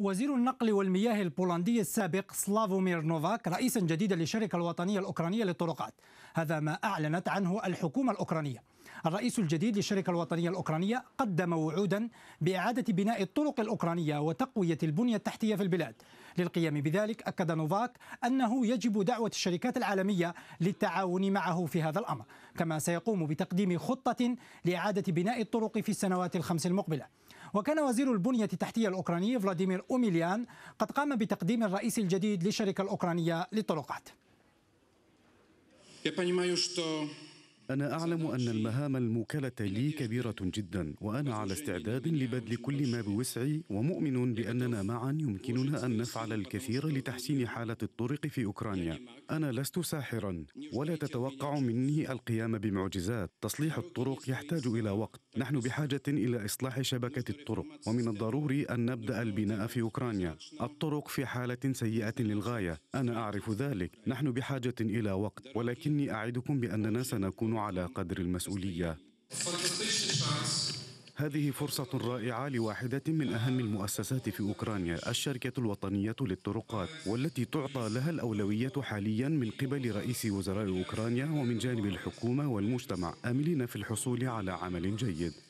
وزير النقل والمياه البولندي السابق سلافومير نوفاك رئيسا جديدا للشركة الوطنية الأوكرانية للطرقات هذا ما أعلنت عنه الحكومة الأوكرانية الرئيس الجديد للشركة الوطنية الأوكرانية قدم وعودا بإعادة بناء الطرق الأوكرانية وتقوية البنية التحتية في البلاد للقيام بذلك أكد نوفاك أنه يجب دعوة الشركات العالمية للتعاون معه في هذا الأمر كما سيقوم بتقديم خطة لإعادة بناء الطرق في السنوات الخمس المقبلة وكان وزير البنية التحتية الأوكراني فلاديمير أوميليان قد قام بتقديم الرئيس الجديد للشركة الأوكرانية للطرقات. Я понимаю, что أنا أعلم أن المهام الموكلة لي كبيرة جدا وأنا على استعداد لبذل كل ما بوسعي ومؤمن بأننا معا يمكننا أن نفعل الكثير لتحسين حالة الطرق في أوكرانيا أنا لست ساحرا ولا تتوقع مني القيام بمعجزات تصليح الطرق يحتاج إلى وقت نحن بحاجة إلى إصلاح شبكة الطرق ومن الضروري أن نبدأ البناء في أوكرانيا الطرق في حالة سيئة للغاية أنا أعرف ذلك نحن بحاجة إلى وقت ولكني أعدكم بأننا سنكون على قدر المسؤوليه هذه فرصة رائعة لواحدة من أهم المؤسسات في أوكرانيا الشركة الوطنية للطرقات والتي تعطى لها الأولوية حاليا من قبل رئيس وزراء أوكرانيا ومن جانب الحكومة والمجتمع آملين في الحصول على عمل جيد